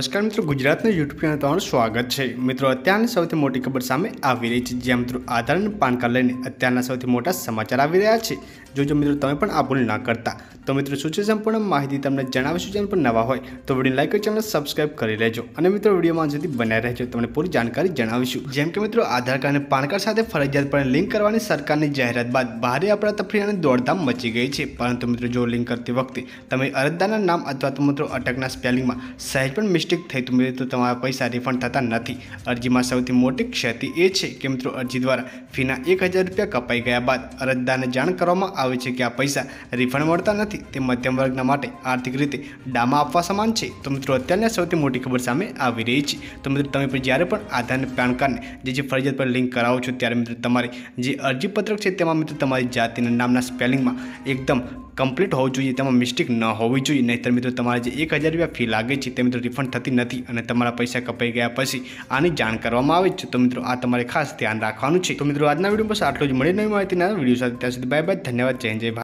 नमस्कार મિત્રો ગુજરાતના યુટ્યુબ ચેનલ પર સ્વાગત છે મિત્રો અત્યારન સૌથી મોટી ખબર સામે આવી રહી છે જે મિત્રો આધારન પાન કાર્ડ લઈને અત્યારન સૌથી મોટો સમાચાર આવી રહ્યા છે જો જો મિત્રો તમે પણ આપો ના કરતા તો મિત્રો સુચે સંપૂર્ણ માહિતી તમને જણાવશું ચેનલ પર નવો હોય તો વિડીયો લાઈક કરી ચેનલ સબ્સ્ક્રાઇબ કરી લેજો અને મિત્રો વિડીયો માં આજેથી બની રહ્યો છે તમને પૂરી જાણકારી જણાવીશ જેમ કે મિત્રો આધાર કાર્ડ ને પાન કાર્ડ સાથે ફરજિયાત પર લિંક કરવાની સરકારની જાહેરાત બાદ બારે અપરાત ફિરને દોડધામ મચી ગઈ છે પરંતુ મિત્રો જો લિંક કરતી વખતે તમે અરજદારનું નામ અથવા તમારું અટક ના સ્પેલિંગ માં સહેજ પણ મિસ્ ठीक થઈ તો મિત્રો તમારું પૈસા રિફંડ થતા ન હતી અરજીમાં સૌથી મોટી ક્ષતિ એ છે કે મિત્રો અરજી દ્વારા ફી ના ₹1000 કપાઈ ગયા બાદ અરજદારે જાણ કરવામાં આવે છે કે આ પૈસા રિફંડ થતા નથી તે મધ્યમ વર્ગના માટે આર્થિક રીતે ડામા આપવા સમાન છે મિત્રો અત્યારના સૌથી મોટી ખબર સામે આવી રહી છે તો મિત્રો તમે જ્યારે પણ આધાન પ્રાણ カー ને જે જે ફરજીત પર લિંક કરાવો છો ત્યારે મિત્રો તમારી જે અરજી પત્રક છે તેમાં મિત્રો તમારી જાતિના નામના સ્પેલિંગમાં એકદમ કમ્પ્લીટ હોવું જોઈએ તેમાં મિસ્ટીક ન હોવી જોઈએ નહીંતર મિત્રો તમારા જે ₹1000 ફી લાગે છે તે મિત્રો રિફંડ તિ નતી અને તમારું પૈસા કપાઈ ગયા પછી આની જાણ કરવામાં આવે છે તો મિત્રો આ તમારે ખાસ ધ્યાન રાખવાનું છે તો મિત્રો આજનો વિડિયો બસ આટલો જ મળી નવી માહિતીના વિડિયો સાથે ત્યાં સુધી બાય બાય ધન્યવાદ ચેન્જ